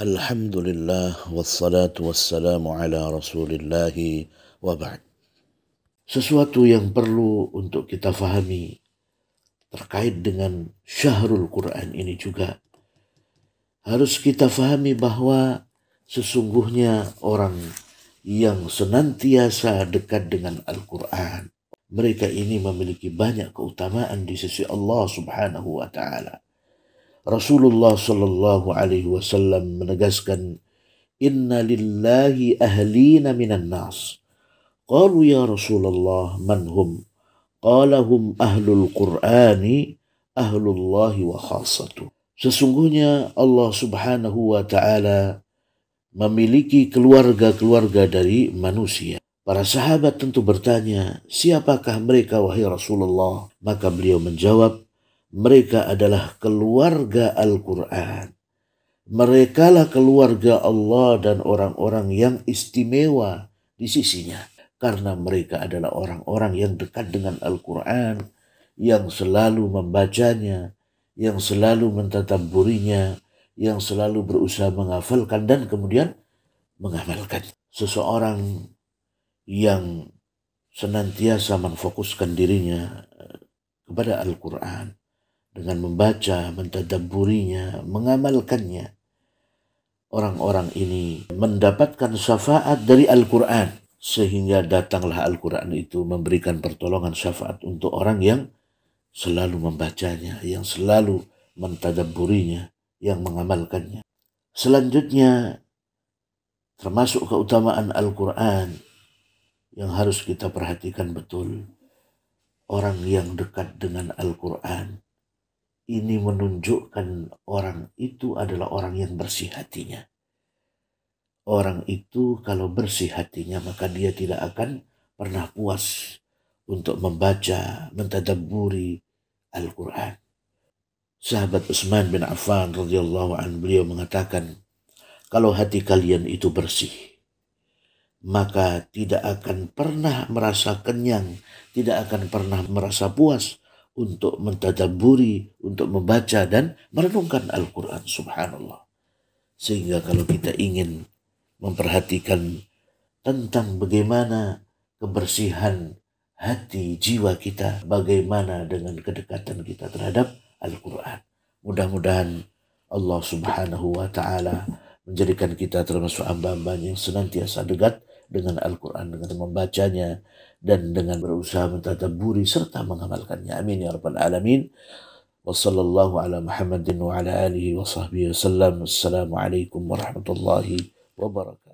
الحمد لله والصلاة والسلام على رسول الله وبعد Sesuatu yang perlu untuk kita fahami terkait dengan syahrul Quran ini juga harus kita fahami bahwa sesungguhnya orang yang senantiasa dekat dengan Al-Quran mereka ini memiliki banyak keutamaan di sisi Allah Subhanahu wa Ta'ala. Rasulullah Shallallahu Alaihi Wasallam menegaskan, Inna lillahi ahlina minan nas. Qalu ya Rasulullah man hum? Qala hum ahlul Qur'ani ahlullah wa khasatu. Sesungguhnya Allah subhanahu wa ta'ala memiliki keluarga-keluarga dari manusia. Para sahabat tentu bertanya, siapakah mereka wahai Rasulullah? Maka beliau menjawab, mereka adalah keluarga Al-Quran. Merekalah keluarga Allah dan orang-orang yang istimewa di sisinya. Karena mereka adalah orang-orang yang dekat dengan Al-Quran, yang selalu membacanya, yang selalu mentadaburinya, yang selalu berusaha menghafalkan dan kemudian mengamalkan. Seseorang yang senantiasa memfokuskan dirinya kepada Al-Quran, dengan membaca, mentadaburinya, mengamalkannya. Orang-orang ini mendapatkan syafaat dari Al-Quran. Sehingga datanglah Al-Quran itu memberikan pertolongan syafaat untuk orang yang selalu membacanya, yang selalu mentadaburinya, yang mengamalkannya. Selanjutnya, termasuk keutamaan Al-Quran yang harus kita perhatikan betul. Orang yang dekat dengan Al-Quran, ini menunjukkan orang itu adalah orang yang bersih hatinya. Orang itu kalau bersih hatinya maka dia tidak akan pernah puas untuk membaca, mentadaburi Al-Quran. Sahabat Utsman bin Affan radhiyallahu an beliau mengatakan, kalau hati kalian itu bersih, maka tidak akan pernah merasa kenyang, tidak akan pernah merasa puas, untuk mentadaburi, untuk membaca dan merenungkan Al-Quran subhanallah. Sehingga kalau kita ingin memperhatikan tentang bagaimana kebersihan hati jiwa kita, bagaimana dengan kedekatan kita terhadap Al-Quran. Mudah-mudahan Allah subhanahu wa ta'ala menjadikan kita termasuk hamba hamba yang senantiasa dekat dengan Al-Quran, dengan membacanya, dan dengan berusaha mentadaburi serta mengamalkannya. Amin ya rabbal alamin. Wassallallahu ala Muhammadin wa ala alihi wa sahbihi wasallam. Assalamualaikum warahmatullahi wabarakatuh.